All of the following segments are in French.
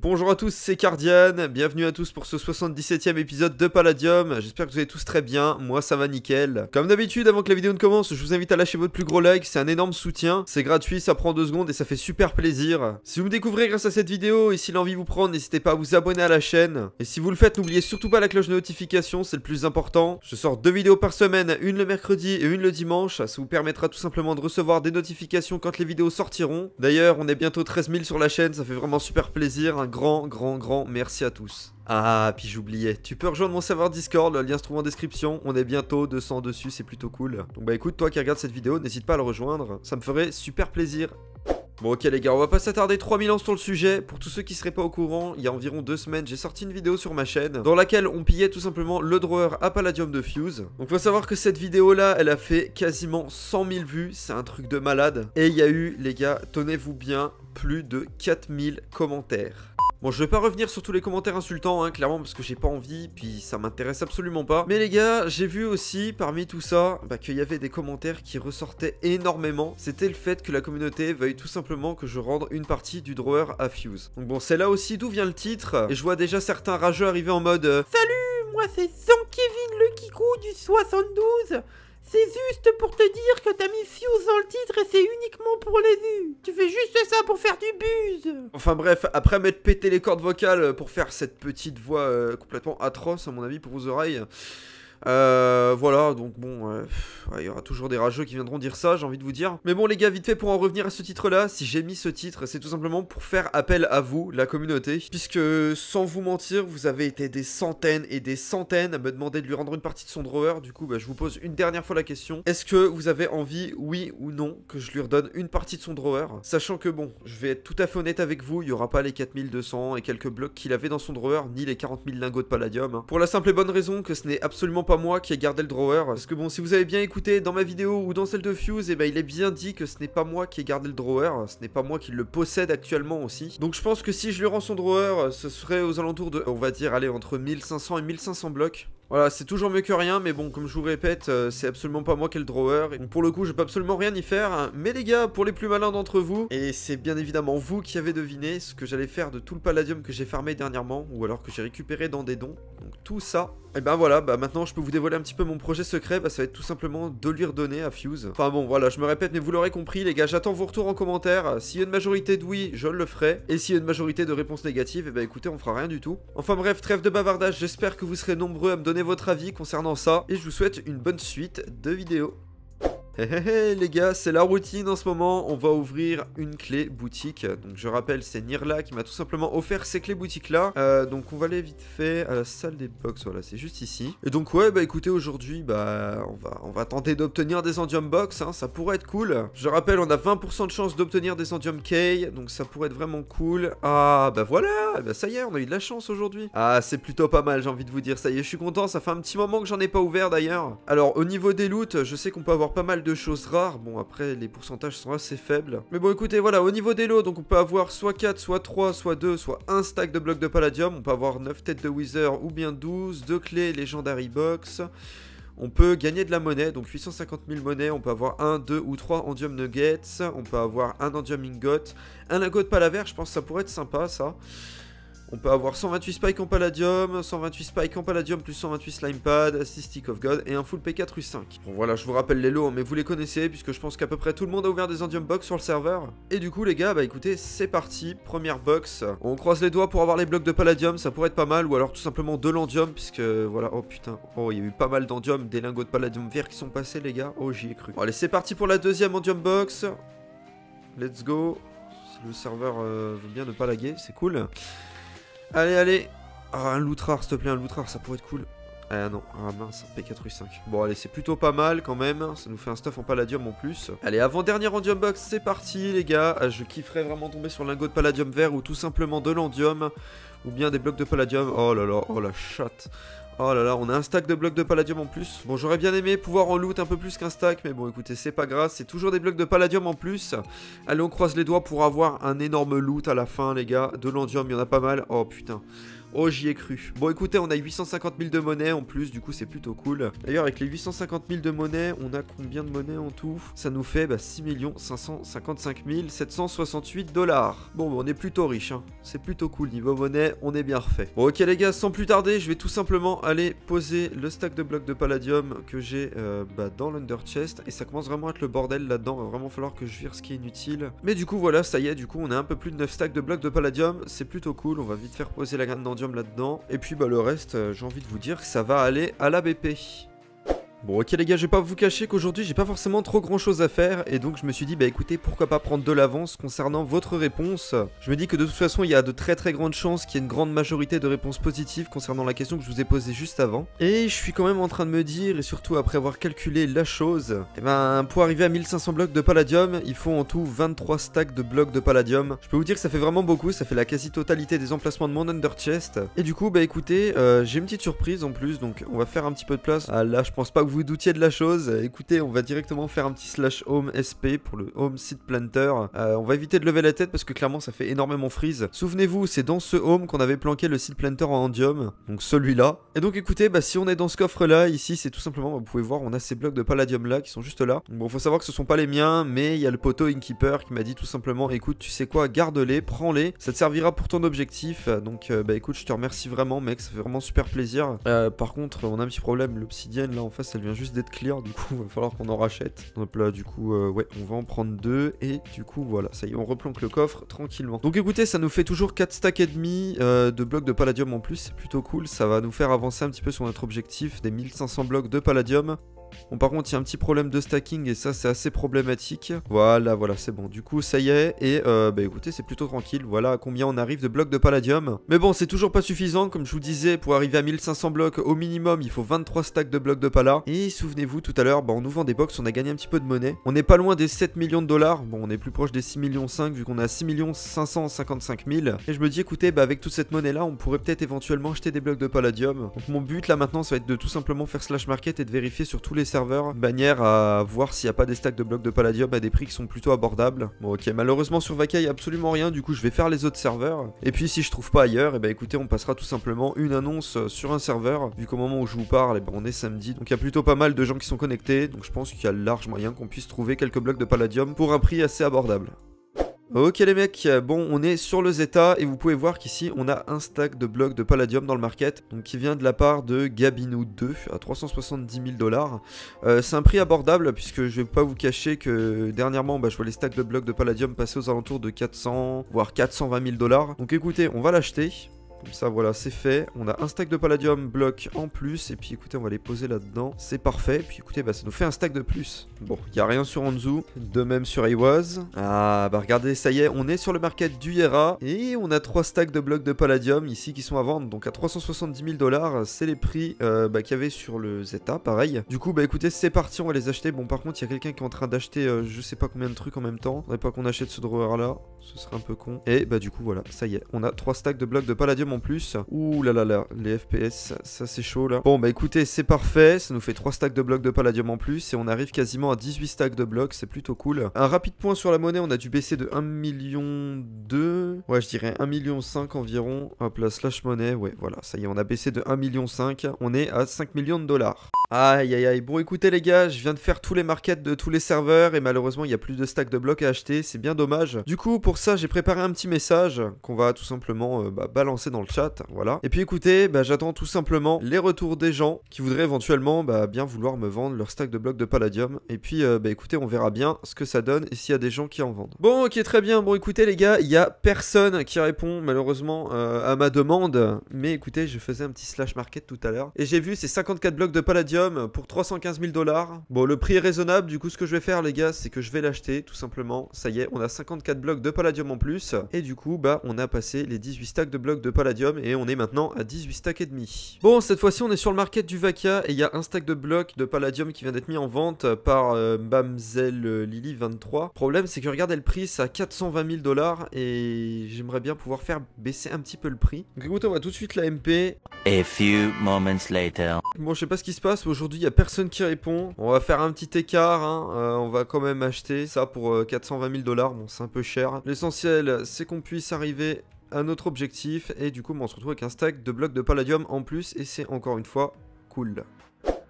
Bonjour à tous, c'est Cardian, bienvenue à tous pour ce 77e épisode de Palladium, j'espère que vous allez tous très bien, moi ça va nickel. Comme d'habitude, avant que la vidéo ne commence, je vous invite à lâcher votre plus gros like, c'est un énorme soutien, c'est gratuit, ça prend deux secondes et ça fait super plaisir. Si vous me découvrez grâce à cette vidéo et si l'envie vous prend, n'hésitez pas à vous abonner à la chaîne. Et si vous le faites, n'oubliez surtout pas la cloche de notification, c'est le plus important. Je sors deux vidéos par semaine, une le mercredi et une le dimanche, ça vous permettra tout simplement de recevoir des notifications quand les vidéos sortiront. D'ailleurs, on est bientôt 13 000 sur la chaîne, ça fait vraiment super plaisir grand, grand, grand merci à tous. Ah, puis j'oubliais. Tu peux rejoindre mon serveur Discord, le lien se trouve en description. On est bientôt 200 dessus, c'est plutôt cool. Donc bah écoute, toi qui regardes cette vidéo, n'hésite pas à le rejoindre. Ça me ferait super plaisir. Bon ok les gars, on va pas s'attarder 3000 ans sur le sujet. Pour tous ceux qui seraient pas au courant, il y a environ deux semaines, j'ai sorti une vidéo sur ma chaîne dans laquelle on pillait tout simplement le drawer à Palladium de Fuse. Donc faut savoir que cette vidéo là, elle a fait quasiment 100 000 vues, c'est un truc de malade. Et il y a eu, les gars, tenez-vous bien, plus de 4000 commentaires. Bon, je vais pas revenir sur tous les commentaires insultants, hein, clairement, parce que j'ai pas envie, puis ça m'intéresse absolument pas. Mais les gars, j'ai vu aussi, parmi tout ça, bah, qu'il y avait des commentaires qui ressortaient énormément. C'était le fait que la communauté veuille tout simplement que je rende une partie du drawer à Fuse. Donc bon, c'est là aussi d'où vient le titre, et je vois déjà certains rageux arriver en mode euh, Salut, moi c'est San Kevin le Kikou du 72 c'est juste pour te dire que t'as mis Fuse dans le titre et c'est uniquement pour les vues. Tu fais juste ça pour faire du buzz. Enfin bref, après m'être pété les cordes vocales pour faire cette petite voix euh, complètement atroce à mon avis pour vos oreilles. Euh, voilà, donc bon, euh, il y aura toujours des rageux qui viendront dire ça, j'ai envie de vous dire. Mais bon les gars, vite fait pour en revenir à ce titre-là, si j'ai mis ce titre, c'est tout simplement pour faire appel à vous, la communauté, puisque sans vous mentir, vous avez été des centaines et des centaines à me demander de lui rendre une partie de son drawer, du coup bah, je vous pose une dernière fois la question, est-ce que vous avez envie, oui ou non, que je lui redonne une partie de son drawer Sachant que bon, je vais être tout à fait honnête avec vous, il n'y aura pas les 4200 et quelques blocs qu'il avait dans son drawer, ni les 40 000 lingots de palladium, hein. pour la simple et bonne raison que ce n'est absolument pas pas moi qui ai gardé le drawer. Parce que bon, si vous avez bien écouté dans ma vidéo ou dans celle de Fuse, et eh ben, il est bien dit que ce n'est pas moi qui ai gardé le drawer. Ce n'est pas moi qui le possède actuellement aussi. Donc je pense que si je lui rends son drawer, ce serait aux alentours de, on va dire, aller entre 1500 et 1500 blocs. Voilà, c'est toujours mieux que rien, mais bon, comme je vous répète, euh, c'est absolument pas moi qui ai le drawer. donc, pour le coup, je peux absolument rien y faire. Mais les gars, pour les plus malins d'entre vous, et c'est bien évidemment vous qui avez deviné ce que j'allais faire de tout le palladium que j'ai farmé dernièrement, ou alors que j'ai récupéré dans des dons. Donc tout ça, et eh ben voilà, bah maintenant je peux vous dévoiler un petit peu mon projet secret, bah ça va être tout simplement de lui redonner à Fuse. Enfin bon, voilà, je me répète, mais vous l'aurez compris, les gars, j'attends vos retours en commentaire. Euh, s'il y a une majorité de oui, je le ferai. Et s'il y a une majorité de réponses négatives, et eh bah ben, écoutez, on fera rien du tout. Enfin bref, trêve de bavardage, j'espère que vous serez nombreux à me donner votre avis concernant ça et je vous souhaite une bonne suite de vidéos. Hé eh, eh, eh, les gars, c'est la routine en ce moment, on va ouvrir une clé boutique. Donc je rappelle, c'est Nirla qui m'a tout simplement offert ces clés boutiques là. Euh, donc on va aller vite fait à la salle des box, voilà, c'est juste ici. Et donc ouais, bah écoutez, aujourd'hui, bah on va, on va tenter d'obtenir des endium box, hein. ça pourrait être cool. Je rappelle, on a 20% de chance d'obtenir des endium K, donc ça pourrait être vraiment cool. Ah bah voilà, bah ça y est, on a eu de la chance aujourd'hui. Ah c'est plutôt pas mal, j'ai envie de vous dire, ça y est, je suis content, ça fait un petit moment que j'en ai pas ouvert d'ailleurs. Alors au niveau des loots, je sais qu'on peut avoir pas mal de choses rares. Bon, après, les pourcentages sont assez faibles. Mais bon, écoutez, voilà, au niveau des lots, donc on peut avoir soit 4, soit 3, soit 2, soit un stack de blocs de palladium. On peut avoir 9 têtes de Wither ou bien 12, de clés, légendary Box. On peut gagner de la monnaie, donc 850 000 monnaies, on peut avoir un 2 ou trois endium nuggets, on peut avoir un endium ingot, un lingot de palaver je pense ça pourrait être sympa ça. On peut avoir 128 spike en palladium, 128 spike en palladium plus 128 slime pad, 6 sticks of god et un full P4 U5. Bon voilà, je vous rappelle les lots, hein, mais vous les connaissez puisque je pense qu'à peu près tout le monde a ouvert des endium box sur le serveur. Et du coup les gars, bah écoutez, c'est parti, première box. On croise les doigts pour avoir les blocs de palladium, ça pourrait être pas mal, ou alors tout simplement de l'endium puisque voilà, oh putain, oh il y a eu pas mal d'endium, des lingots de palladium vert qui sont passés les gars, oh j'y ai cru. allez, c'est parti pour la deuxième endium box. Let's go. Si le serveur euh, veut bien ne pas laguer, c'est cool. Allez, allez ah, un loot s'il te plaît, un loot ça pourrait être cool. Ah non, ah mince, p 4 Bon allez, c'est plutôt pas mal quand même, ça nous fait un stuff en palladium en plus. Allez, avant-dernier endium box, c'est parti les gars. Ah, je kifferais vraiment tomber sur lingot de palladium vert ou tout simplement de l'endium, ou bien des blocs de palladium. Oh là là, oh la chatte. Oh là là, on a un stack de blocs de palladium en plus. Bon, j'aurais bien aimé pouvoir en loot un peu plus qu'un stack, mais bon, écoutez, c'est pas grave, c'est toujours des blocs de palladium en plus. Allez, on croise les doigts pour avoir un énorme loot à la fin, les gars. De l'endium, il y en a pas mal. Oh putain. Oh, j'y ai cru. Bon, écoutez, on a 850 000 de monnaie en plus, du coup, c'est plutôt cool. D'ailleurs, avec les 850 000 de monnaie, on a combien de monnaie en tout Ça nous fait bah, 6 555 768 dollars. Bon, bah, on est plutôt riche, hein. C'est plutôt cool. Niveau monnaie, on est bien refait. Bon, ok, les gars, sans plus tarder, je vais tout simplement aller poser le stack de blocs de palladium que j'ai euh, bah, dans l'under chest. Et ça commence vraiment à être le bordel là-dedans. Va vraiment falloir que je vire ce qui est inutile. Mais du coup, voilà, ça y est, du coup, on a un peu plus de 9 stacks de blocs de palladium. C'est plutôt cool. On va vite faire poser la graine dans là-dedans. Et puis bah, le reste, euh, j'ai envie de vous dire que ça va aller à BP. Bon ok les gars, je vais pas vous cacher qu'aujourd'hui j'ai pas forcément trop grand chose à faire et donc je me suis dit bah écoutez pourquoi pas prendre de l'avance concernant votre réponse. Je me dis que de toute façon il y a de très très grandes chances qu'il y ait une grande majorité de réponses positives concernant la question que je vous ai posée juste avant. Et je suis quand même en train de me dire et surtout après avoir calculé la chose, et eh ben pour arriver à 1500 blocs de palladium il faut en tout 23 stacks de blocs de palladium. Je peux vous dire que ça fait vraiment beaucoup, ça fait la quasi totalité des emplacements de mon under chest. Et du coup bah écoutez euh, j'ai une petite surprise en plus donc on va faire un petit peu de place. à ah, là je pense pas que vous vous doutiez de la chose, écoutez, on va directement faire un petit slash home SP pour le home seed planter. Euh, on va éviter de lever la tête parce que clairement ça fait énormément freeze. Souvenez-vous, c'est dans ce home qu'on avait planqué le seed planter en endium, donc celui-là. Et donc écoutez, bah, si on est dans ce coffre-là, ici c'est tout simplement, bah, vous pouvez voir, on a ces blocs de palladium là qui sont juste là. Bon, faut savoir que ce sont pas les miens, mais il y a le poteau Inkeeper qui m'a dit tout simplement, écoute, tu sais quoi, garde-les, prends-les, ça te servira pour ton objectif. Donc euh, bah écoute, je te remercie vraiment mec, ça fait vraiment super plaisir. Euh, par contre, on a un petit problème, l'obsidienne là en face il vient juste d'être clear, du coup, il va falloir qu'on en rachète. Donc là, du coup, euh, ouais, on va en prendre deux. Et du coup, voilà, ça y est, on replonque le coffre tranquillement. Donc écoutez, ça nous fait toujours 4 stacks et demi euh, de blocs de palladium en plus. C'est plutôt cool. Ça va nous faire avancer un petit peu sur notre objectif des 1500 blocs de palladium. Bon, par contre, il y a un petit problème de stacking et ça, c'est assez problématique. Voilà, voilà, c'est bon. Du coup, ça y est. Et euh, bah écoutez, c'est plutôt tranquille. Voilà à combien on arrive de blocs de palladium. Mais bon, c'est toujours pas suffisant. Comme je vous disais, pour arriver à 1500 blocs au minimum, il faut 23 stacks de blocs de pala. Et souvenez-vous, tout à l'heure, bah, en ouvrant des box, on a gagné un petit peu de monnaie. On n'est pas loin des 7 millions de dollars. Bon, on est plus proche des 6 millions 5 vu qu'on a 6 millions 555 000. Et je me dis, écoutez, bah avec toute cette monnaie-là, on pourrait peut-être éventuellement acheter des blocs de palladium. Donc mon but là maintenant, ça va être de tout simplement faire slash market et de vérifier sur tous les les serveurs, manière à voir s'il n'y a pas des stacks de blocs de palladium à des prix qui sont plutôt abordables. Bon ok, malheureusement sur vaca il n'y a absolument rien, du coup je vais faire les autres serveurs. Et puis si je trouve pas ailleurs, et eh ben écoutez on passera tout simplement une annonce sur un serveur, vu qu'au moment où je vous parle, et eh ben, on est samedi, donc il y a plutôt pas mal de gens qui sont connectés, donc je pense qu'il y a large moyen qu'on puisse trouver quelques blocs de palladium pour un prix assez abordable. Ok les mecs, bon on est sur le Zeta et vous pouvez voir qu'ici on a un stack de blocs de palladium dans le market donc qui vient de la part de Gabino 2 à 370 000 dollars. Euh, c'est un prix abordable puisque je vais pas vous cacher que dernièrement bah, je vois les stacks de blocs de palladium passer aux alentours de 400 voire 420 000 dollars. Donc écoutez on va l'acheter comme ça, voilà, c'est fait. On a un stack de palladium bloc en plus. Et puis, écoutez, on va les poser là-dedans. C'est parfait. Puis, écoutez, bah, ça nous fait un stack de plus. Bon, il n'y a rien sur Anzu. De même sur Iwas. Ah, bah, regardez, ça y est, on est sur le market du Yera. Et on a trois stacks de blocs de palladium ici qui sont à vendre. Donc, à 370 000 dollars, c'est les prix euh, bah, qu'il y avait sur le Zeta, pareil. Du coup, bah, écoutez, c'est parti, on va les acheter. Bon, par contre, il y a quelqu'un qui est en train d'acheter euh, je sais pas combien de trucs en même temps. Faudrait pas qu'on achète ce drawer-là. Ce serait un peu con. Et, bah, du coup, voilà, ça y est. On a trois stacks de blocs de palladium en plus. Ouh là là là, les FPS, ça c'est chaud là. Bon bah écoutez, c'est parfait, ça nous fait 3 stacks de blocs de palladium en plus et on arrive quasiment à 18 stacks de blocs, c'est plutôt cool. Un rapide point sur la monnaie, on a dû baisser de 1 million 2, ouais je dirais 1 million 5 environ. Hop là, slash monnaie, ouais voilà, ça y est, on a baissé de 1 million 5, on est à 5 millions de dollars. Aïe aïe aïe, bon écoutez les gars, je viens de faire tous les markets de tous les serveurs et malheureusement il y a plus de stacks de blocs à acheter, c'est bien dommage. Du coup pour ça j'ai préparé un petit message qu'on va tout simplement euh, bah, balancer dans le chat, voilà. Et puis écoutez, bah, j'attends tout simplement les retours des gens qui voudraient éventuellement bah, bien vouloir me vendre leur stack de blocs de palladium. Et puis euh, bah, écoutez, on verra bien ce que ça donne et s'il y a des gens qui en vendent. Bon, ok, très bien. Bon, écoutez les gars, il y a personne qui répond malheureusement euh, à ma demande. Mais écoutez, je faisais un petit slash market tout à l'heure. Et j'ai vu ces 54 blocs de palladium pour 315 000 dollars. Bon, le prix est raisonnable. Du coup, ce que je vais faire les gars, c'est que je vais l'acheter tout simplement. Ça y est, on a 54 blocs de palladium en plus. Et du coup, bah, on a passé les 18 stacks de blocs de palladium et on est maintenant à 18 stacks et demi. Bon, cette fois-ci on est sur le market du Vaca et il y a un stack de blocs de palladium qui vient d'être mis en vente par bamzel euh, Lily 23. Problème c'est que regardez le prix, c'est à 420 000 dollars et j'aimerais bien pouvoir faire baisser un petit peu le prix. Donc écoutez, on va tout de suite la MP. A few moments later. Bon, je sais pas ce qui se passe, aujourd'hui il y a personne qui répond. On va faire un petit écart, hein. euh, on va quand même acheter ça pour 420 euh, 000 dollars. Bon, c'est un peu cher. L'essentiel c'est qu'on puisse arriver un autre objectif et du coup on se retrouve avec un stack de blocs de palladium en plus et c'est encore une fois cool.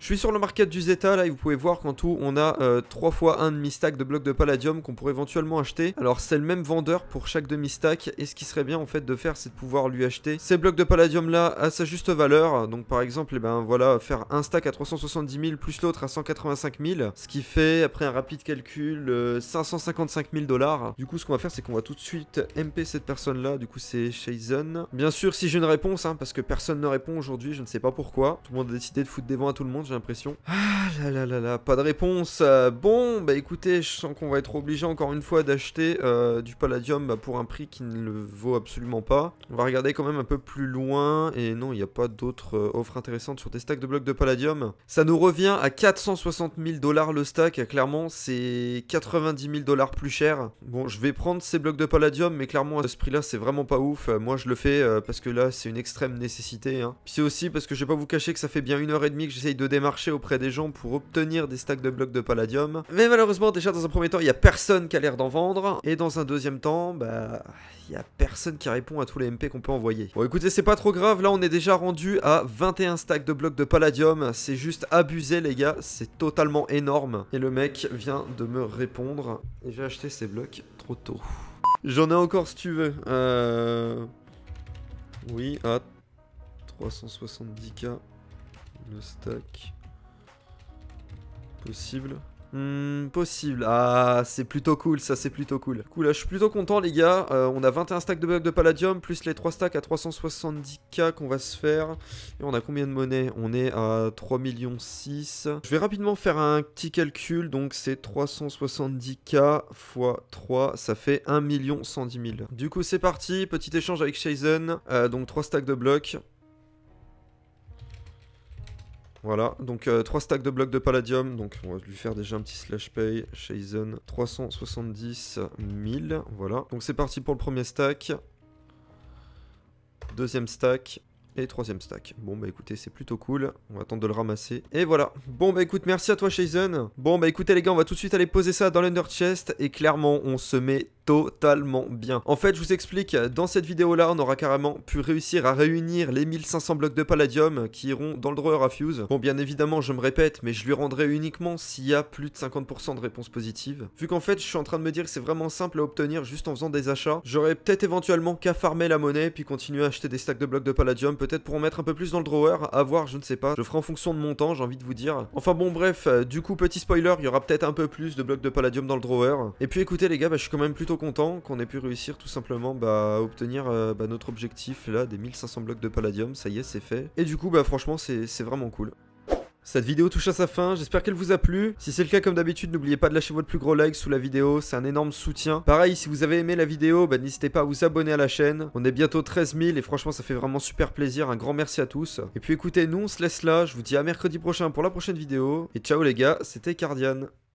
Je suis sur le market du Zeta, là, et vous pouvez voir qu'en tout, on a 3 euh, fois 1 demi-stack de blocs de palladium qu'on pourrait éventuellement acheter. Alors, c'est le même vendeur pour chaque demi-stack, et ce qui serait bien, en fait, de faire, c'est de pouvoir lui acheter ces blocs de palladium-là à sa juste valeur. Donc, par exemple, et eh ben voilà, faire un stack à 370 000 plus l'autre à 185 000, ce qui fait, après un rapide calcul, 555 euh, 000 dollars. Du coup, ce qu'on va faire, c'est qu'on va tout de suite MP cette personne-là, du coup, c'est Shazen. Bien sûr, si j'ai une réponse, hein, parce que personne ne répond aujourd'hui, je ne sais pas pourquoi. Tout le monde a décidé de foutre des vents à tout le monde, j'ai l'impression. Ah là là là là, pas de réponse. Euh, bon, bah écoutez, je sens qu'on va être obligé encore une fois d'acheter euh, du palladium bah, pour un prix qui ne le vaut absolument pas. On va regarder quand même un peu plus loin. Et non, il n'y a pas d'autres euh, offres intéressantes sur des stacks de blocs de palladium. Ça nous revient à 460 000 dollars le stack. Clairement, c'est 90 000 dollars plus cher. Bon, je vais prendre ces blocs de palladium, mais clairement, à ce prix-là, c'est vraiment pas ouf. Moi, je le fais parce que là, c'est une extrême nécessité. Hein. Puis c'est aussi parce que je vais pas vous cacher que ça fait bien une heure et demie que j'essaye de Marcher auprès des gens pour obtenir des stacks de blocs de palladium. Mais malheureusement, déjà dans un premier temps, il n'y a personne qui a l'air d'en vendre. Et dans un deuxième temps, bah, il n'y a personne qui répond à tous les MP qu'on peut envoyer. Bon, écoutez, c'est pas trop grave. Là, on est déjà rendu à 21 stacks de blocs de palladium. C'est juste abusé, les gars. C'est totalement énorme. Et le mec vient de me répondre. Et j'ai acheté ces blocs trop tôt. J'en ai encore si tu veux. Euh, oui, à 370k le stack. Possible. Hmm, possible. Ah, c'est plutôt cool, ça c'est plutôt cool. Cool, là, je suis plutôt content les gars. Euh, on a 21 stacks de blocs de palladium, plus les 3 stacks à 370k qu'on va se faire. Et on a combien de monnaie On est à 3 millions 6. Je vais rapidement faire un petit calcul. Donc c'est 370k x 3, ça fait 1 million 110 000. Du coup c'est parti, petit échange avec Shazen. Euh, donc 3 stacks de blocs. Voilà, donc euh, trois 3 stacks de blocs de palladium, donc on va lui faire déjà un petit slash pay, Shazen 370 000, voilà. Donc c'est parti pour le premier stack, deuxième stack, et troisième stack. Bon bah écoutez, c'est plutôt cool. On va attendre de le ramasser. Et voilà. Bon bah écoute, merci à toi Shazen. Bon bah écoutez les gars, on va tout de suite aller poser ça dans l'under chest. Et clairement, on se met totalement bien. En fait, je vous explique, dans cette vidéo-là, on aura carrément pu réussir à réunir les 1500 blocs de palladium qui iront dans le drawer à Fuse. Bon, bien évidemment, je me répète, mais je lui rendrai uniquement s'il y a plus de 50% de réponses positives. Vu qu'en fait, je suis en train de me dire que c'est vraiment simple à obtenir juste en faisant des achats, j'aurais peut-être éventuellement qu'à farmer la monnaie, puis continuer à acheter des stacks de blocs de palladium, peut-être pour en mettre un peu plus dans le drawer, à voir, je ne sais pas. Je ferai en fonction de mon temps, j'ai envie de vous dire. Enfin bon, bref, euh, du coup, petit spoiler, il y aura peut-être un peu plus de blocs de palladium dans le drawer. Et puis écoutez les gars, bah, je suis quand même plutôt content qu'on ait pu réussir tout simplement bah, à obtenir euh, bah, notre objectif là des 1500 blocs de palladium, ça y est c'est fait. Et du coup bah franchement c'est vraiment cool. Cette vidéo touche à sa fin, j'espère qu'elle vous a plu. Si c'est le cas comme d'habitude, n'oubliez pas de lâcher votre plus gros like sous la vidéo, c'est un énorme soutien. Pareil, si vous avez aimé la vidéo, bah, n'hésitez pas à vous abonner à la chaîne. On est bientôt 13 000 et franchement ça fait vraiment super plaisir, un grand merci à tous. Et puis écoutez, nous on se laisse là, je vous dis à mercredi prochain pour la prochaine vidéo. Et ciao les gars, c'était Cardian.